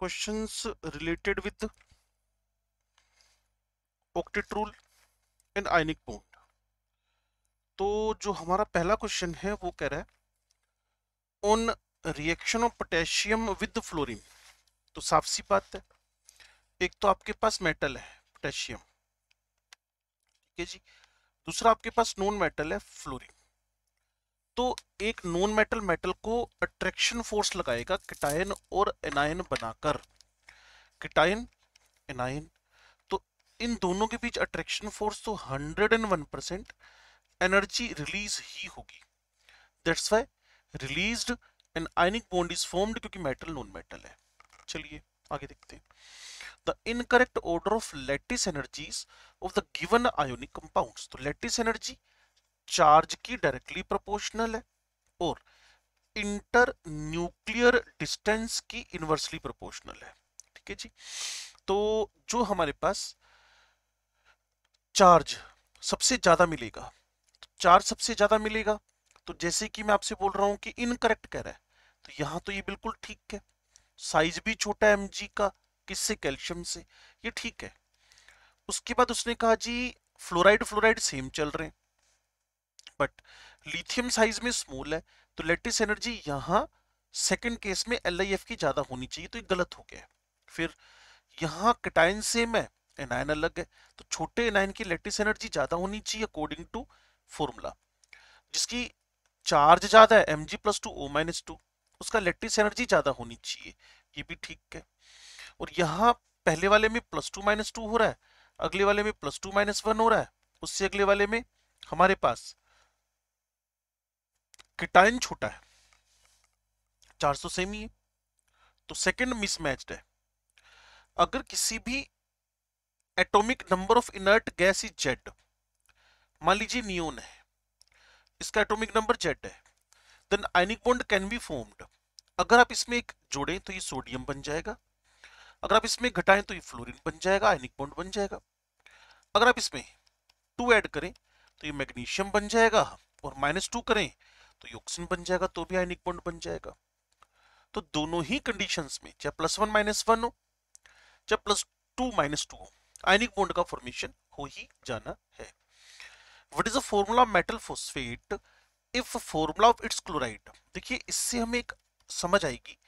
questions related with octet rule and ionic bond तो जो हमारा पहला क्वेश्चन है वो कह रहा है on reaction of potassium with fluorine तो साफ सी बात है एक तो आपके पास मेटल है पोटेशियम ठीक है जी दूसरा आपके पास नॉन मेटल है फ्लोरिन तो एक नॉन मेटल मेटल को अट्रैक्शन फोर्स लगाएगा किटायन और एनायन बनाकर किटाइन एनायन तो इन दोनों के बीच अट्रैक्शन फोर्स तो 101 परसेंट एनर्जी रिलीज ही होगी that's why release an ionic bond is formed क्योंकि मेटल नॉन मेटल है चलिए आगे देखते हैं the incorrect order of lattice energies of the given ionic compounds तो लेटिस एनर्जी चार्ज की डायरेक्टली प्रोपोर्शनल है और इंटर न्यूक्लियर डिस्टेंस की इनवर्सली प्रोपोर्शनल है ठीक है जी तो जो हमारे पास चार्ज सबसे ज्यादा मिलेगा चार्ज सबसे ज्यादा मिलेगा तो जैसे कि मैं आपसे बोल रहा हूं कि इनकरेक्ट कह रहा है तो यहां तो ये बिल्कुल ठीक है साइज भी छोटा एम एम का किससे कैल्शियम से ये ठीक है उसके बाद उसने कहा जी फ्लोराइड फ्लोराइड सेम चल रहे हैं बट लिथियम साइज में स्मॉल है तो लेटिस एनर्जी यहाँ सेकेंड केस में एल की ज़्यादा होनी चाहिए तो ये गलत हो गया फिर यहाँ कटाइन सेम है एनाइन अलग है तो छोटे एनाइन की लेटिस एनर्जी ज़्यादा होनी चाहिए अकॉर्डिंग टू फॉर्मूला जिसकी चार्ज ज़्यादा है M G plus two O minus two उसका लेटिस एनर्जी ज़्यादा होनी चाहिए ये भी ठीक है और यहाँ पहले वाले में प्लस टू माइनस टू हो रहा है अगले वाले में प्लस टू माइनस वन हो रहा है उससे अगले वाले में हमारे पास कीटाइन छोटा है 400 सेमी है तो सेकंड मिसमैच्ड है अगर किसी भी atomic number of inert gas is Z मान लीजिए नियोन है इसका एटॉमिक नंबर जेड है then ionic bond can be formed अगर आप इसमें एक जोड़ें तो ये सोडियम बन जाएगा अगर आप इसमें घटाएं तो ये फ्लोरीन बन जाएगा आयनिक बॉन्ड बन जाएगा अगर आप इसमें टू ऐड करें तो ये मैग्नीशियम बन जाएगा और माइनस टू करें तो योक्सिन बन जाएगा तो भी आयनिक बॉन्ड बन जाएगा तो दोनों ही कंडीशंस में चाहे प्लस वन माइनस वन हो चाहे प्लस टू माइनस टू हो आयनिक बॉन्ड का फॉर्मेशन हो ही जाना है what is the formula metal phosphate if formula of its chloride देखिए इससे हमें एक समझ आएगी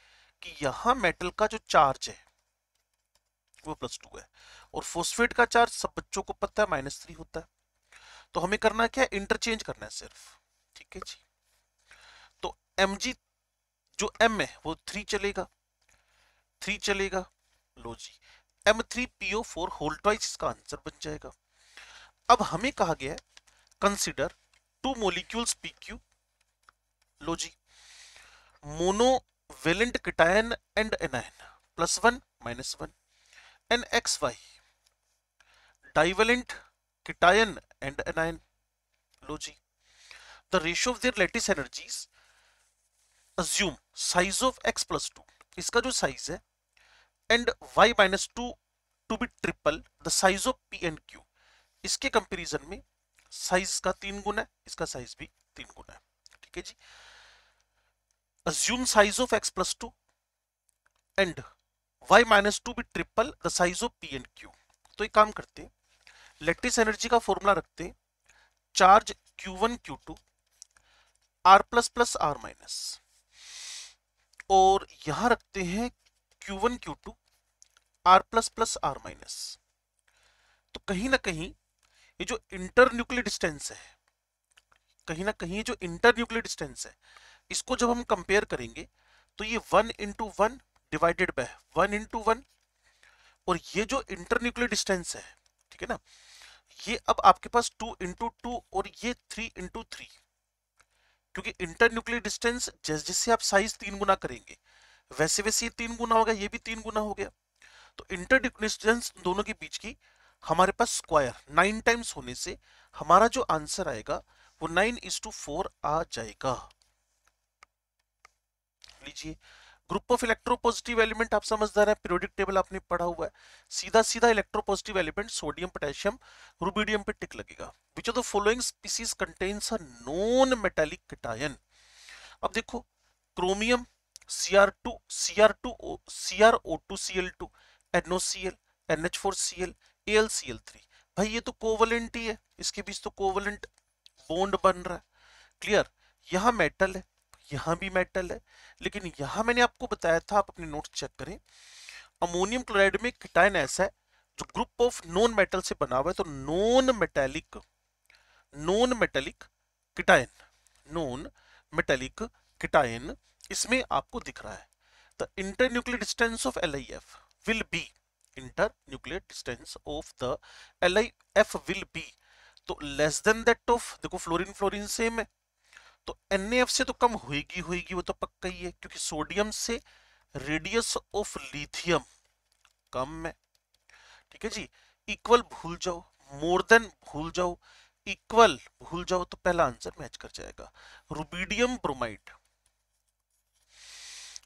कि यहां मेटल का जो चार्ज है वो प्लस टू है और फोस्फेट का चार्ज सब बच्चों को पता है माइनस थ्री होता है तो हमें करना क्या है इंटरचेंज करना है सिर्फ ठीक है जी एम जी जो एम है वो थ्री चलेगा थ्री चलेगा लो जी M three PO O four होल्टवाइज इसका आंसर बन जाएगा अब हमें कहा गया है consider two molecules P Q लो जी monovalent cation and anion plus one minus one and X Y divalent cation and anion लो जी the ratio of their lattice energies assume size of x plus two इसका जो साइज है and y minus two to be triple the size of p and q इसके comparison में size का तीन गुना है इसका साइज भी तीन गुना है ठीक है जी assume size of x plus two and y minus two be triple the size of p and q तो एक काम करते हैं इलेक्ट्रिस एनर्जी का फॉर्मूला रखते हैं charge q1 q2 r plus plus R minus और यहां रखते हैं Q1 Q2 R plus plus R minus तो कहीं ना कहीं ये जो इंटर न्यूक्लियर डिस्टेंस है कहीं ना कहीं जो इंटर न्यूक्लियर डिस्टेंस है इसको जब हम कंपेयर करेंगे तो ये one into one divided by one into one और ये जो इंटर न्यूक्लियर डिस्टेंस है ठीक है ना ये अब आपके पास टू इंटू टू और ये थ्री इंटू थ्री क्योंकि इंटर न्यूक्लियर डिस्टेंस जैसे जैसे आप साइज तीन गुना करेंगे वैसे वैसे ये तीन गुना होगा ये भी तीन गुना हो गया तो इंटर डिस्टेंस दोनों के बीच की हमारे पास स्क्वायर नाइन टाइम्स होने से हमारा जो आंसर आएगा वो नाइन इज टू फोर आ जाएगा लीजिए ग्रुप ऑफ इलेक्ट्रोपॉजिटिव एलिमेंट आप समझदार हैं पीरियोडिक टेबल आपने पढ़ा हुआ है सीधा सीधा electropositive element sodium potassium rubidium पे टिक लगेगा which of the following species contains a non metallic cation अब देखो chromium Cr2 Cr2 CrO2Cl2 NOCl NH4Cl AlCl3 भाई ये तो कोवलेंट ही है इसके बीच तो कोवलेंट बॉन्ड बन रहा है क्लियर यहाँ मेटल है यहाँ भी मेटल है लेकिन यहाँ मैंने आपको बताया था आप अपने नोट्स चेक करें अमोनियम क्लोराइड में किटाइन ऐसा है जो ग्रुप ऑफ नॉन मेटल से बना हुआ है तो non metallic non metallic cation non metallic cation इसमें आपको दिख रहा है the inter nuclear distance of L will be inter nuclear distance of the L will be तो लेस देन दैट ऑफ देखो फ्लोरिन फ्लोरिन सेम है तो NaF से तो कम होगी होगी वो तो पक्का ही है क्योंकि सोडियम से रेडियस ऑफ लिथियम कम है ठीक है जी इक्वल भूल जाओ मोर देन भूल जाओ इक्वल भूल जाओ तो पहला आंसर मैच कर जाएगा रुबीडियम ब्रोमाइड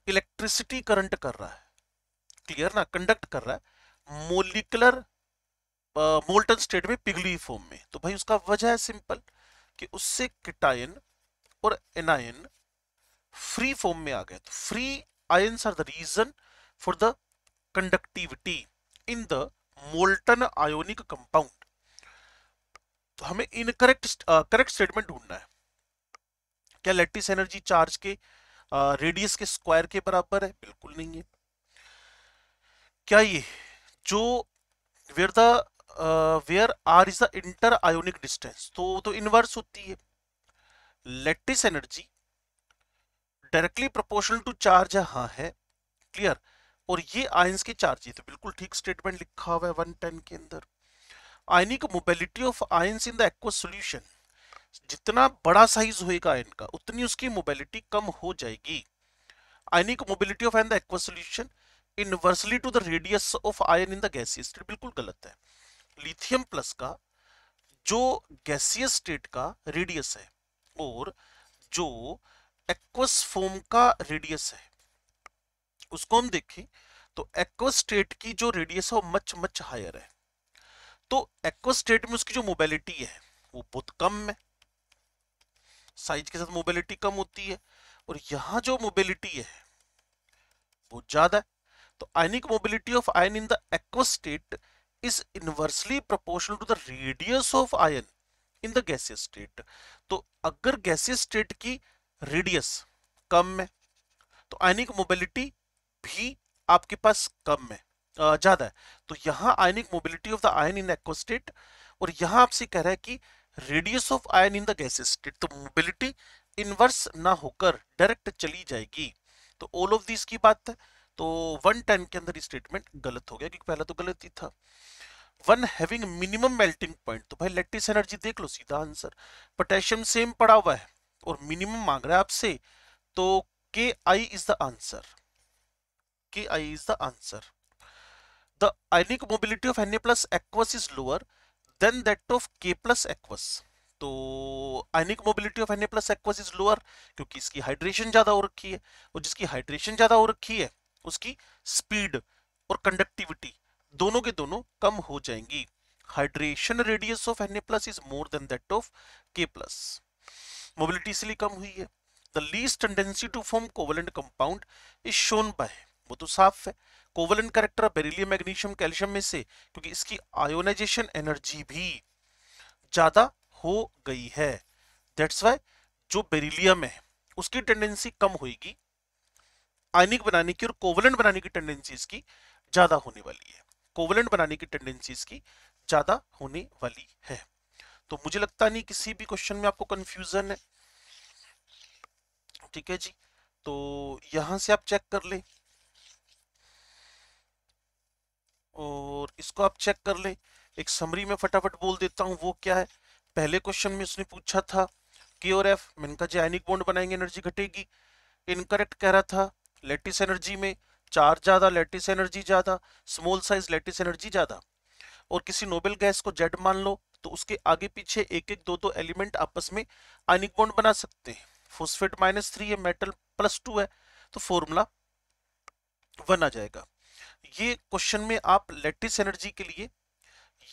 इलेक्ट्रिसिटी करंट कर रहा है क्लियर ना कंडक्ट कर रहा है मोलिकुलर मोल्टन स्टेट में पिघली फॉर्म में तो भाई उसका वजह है सिंपल कि उससे किटायन और एनायन फ्री फॉर्म में आ गए तो free ions are the reason for the conductivity in the molten ionic compound तो हमें इनकरेक्ट करेक्ट स्टेटमेंट ढूंढना है क्या लेटिस एनर्जी चार्ज के रेडियस uh, के स्क्वायर के बराबर है बिल्कुल नहीं है क्या ये जो where the where R is the inter ionic distance तो तो इनवर्स होती है lattice energy directly proportional to charge हाँ है क्लियर और ये आयंस के चार्ज ये तो बिल्कुल ठीक स्टेटमेंट लिखा हुआ है 110 के अंदर ionic mobility of ions in the aq solution जितना बड़ा साइज होएगा आयन का उतनी उसकी मोबिलिटी कम हो जाएगी ionic mobility of ion the aq solution inversely to the radius of ion in the gaseous state बिल्कुल गलत है लिथियम प्लस का जो गैसियस स्टेट का रेडियस है और जो एक्वस फोम का रेडियस है उसको हम देखें तो एक्वस स्टेट की जो रेडियस है वो मच मच हायर है तो एक्वस स्टेट में उसकी जो मोबिलिटी है वो बहुत कम है साइज के साथ मोबिलिटी कम होती है और यहाँ जो मोबिलिटी है बहुत ज्यादा है तो ionic mobility of ion in the aqueous state is inversely proportional to the radius of ion in the gaseous state तो अगर गैसीय स्टेट की रेडियस कम है तो आयनिक मोबिलिटी भी आपके पास कम है ज़्यादा है तो यहां ionic mobility of the ion in aqua state और यहां आपसे कह रहा है कि radius of ion in the गैसीय स्टेट तो मोबिलिटी इनवर्स ना होकर डायरेक्ट चली जाएगी तो ऑल ऑफ दिस की बात है तो वन टेन के अंदर स्टेटमेंट गलत हो गया क्योंकि पहला तो गलत ही था one having minimum melting point तो भाई लेटिस एनर्जी देख लो सीधा आंसर पोटेशियम सेम पड़ा हुआ है और मिनिमम मांग रहा है आपसे तो के I is the answer K I is the answer the the mobility of N A plus aqueous is lower than that of K plus aqueous तो ionic mobility of N A plus aqueous is lower क्योंकि इसकी hydration ज्यादा हो रखी है और जिसकी hydration ज्यादा हो रखी है उसकी स्पीड और कंडक्टिविटी दोनों के दोनों कम हो जाएंगी hydration radius of N A plus is more than that of K plus mobility इसलिए कम हुई है the least tendency to form covalent compound is shown by वो तो साफ है covalent character beryllium magnesium calcium में से क्योंकि इसकी आयोनाइजेशन एनर्जी भी ज्यादा हो गई है दैट्स वाई जो बेरिलियम है उसकी टेंडेंसी कम होगी आयनिक बनाने की और कोवलेंट बनाने की टेंडेंसी इसकी ज्यादा होने वाली है कोवलेंट बनाने की टेंडेंसीज की ज्यादा होने वाली है तो मुझे लगता नहीं किसी भी क्वेश्चन में आपको कंफ्यूजन है ठीक है जी तो यहां से आप चेक कर ले और इसको आप चेक कर ले एक समरी में फटाफट बोल देता हूं वो क्या है पहले क्वेश्चन में उसने पूछा था के और एफ मैंने कहा आयनिक बॉन्ड बनाएंगे एनर्जी घटेगी इनकरेक्ट कह रहा था लेटिस एनर्जी में चार्ज ज़्यादा लेटिस एनर्जी ज़्यादा स्मॉल साइज लेटिस एनर्जी ज़्यादा और किसी नोबेल गैस को जेड मान लो तो उसके आगे पीछे एक एक दो दो एलिमेंट आपस में आनिक बॉन्ड बना सकते हैं फोस्फेट माइनस थ्री है मेटल प्लस टू है तो फॉर्मूला वन आ जाएगा ये क्वेश्चन में आप लेटिस एनर्जी के लिए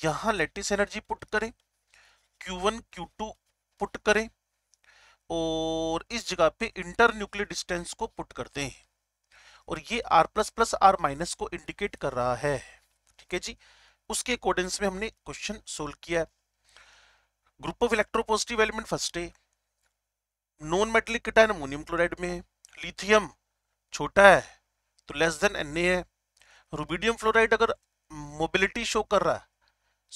यहाँ लेटिस एनर्जी पुट करें क्यू टू पुट करें और इस जगह पे इंटर न्यूक्लियर डिस्टेंस को पुट करते हैं और ये R plus plus R minus को इंडिकेट कर रहा है ठीक है जी उसके अकॉर्डिंग में हमने क्वेश्चन सोल्व किया group of electropositive element first है non metallic cation ammonium chloride में है लिथियम छोटा है तो लेस देन एन ए है रूबीडियम फ्लोराइड अगर मोबिलिटी शो कर रहा है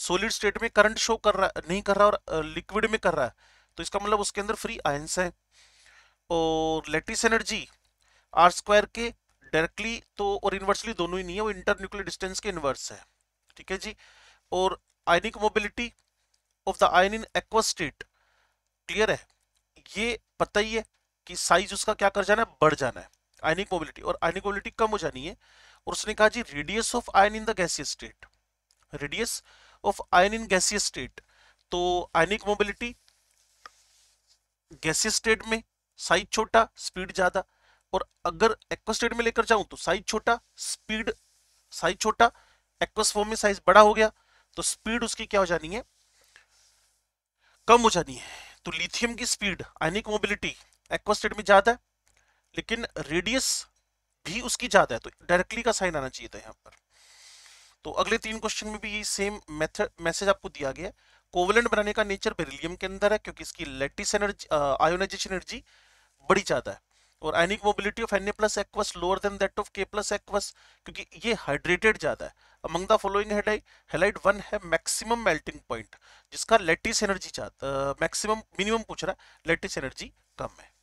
सोलिड स्टेट में करंट शो कर रहा नहीं कर रहा और लिक्विड में कर रहा है तो इसका मतलब उसके अंदर फ्री आयंस है और लेटिस एनर्जी आर स्क्वायर के डायरेक्टली तो और इन्वर्सली दोनों ही नहीं है वो इंटर न्यूक्लियर डिस्टेंस के इन्वर्स है ठीक है जी और ionic mobility of the ion in aqua state clear है ये पता ही है कि साइज उसका क्या कर जाना है बढ़ जाना है आयनिक मोबिलिटी और आयनिक मोबिलिटी कम हो जानी है और उसने कहा जी radius of ion in the gaseous state radius of ion in gaseous state तो आयनिक मोबिलिटी गैसियस स्टेट में साइज छोटा स्पीड ज्यादा और अगर एक्वास्टेट में लेकर जाऊं तो साइज छोटा स्पीड साइज छोटा एक्वस फॉर्म में साइज बड़ा हो गया तो स्पीड उसकी क्या हो जानी है कम हो जानी है तो लिथियम की स्पीड आइनिक मोबिलिटी एक्वास्टेट में ज्यादा है लेकिन रेडियस भी उसकी ज्यादा है तो डायरेक्टली का साइन आना चाहिए था यहाँ पर तो अगले तीन क्वेश्चन में भी यही सेम मेथड मैसेज आपको दिया गया है कोवलेंट बनाने का नेचर बेरिलियम के अंदर है क्योंकि इसकी लेटिस एनर्जी आयोनाइजेशन एनर्जी बड़ी ज्यादा है और ionic mobility of N A plus aqueous lower than that of K plus aqueous क्योंकि ये हाइड्रेटेड ज्यादा है among the following halide halide one है मैक्सिमम मेल्टिंग पॉइंट जिसका लेटिस एनर्जी चाहता मैक्सिमम मिनिमम पूछ रहा है लेटिस एनर्जी कम है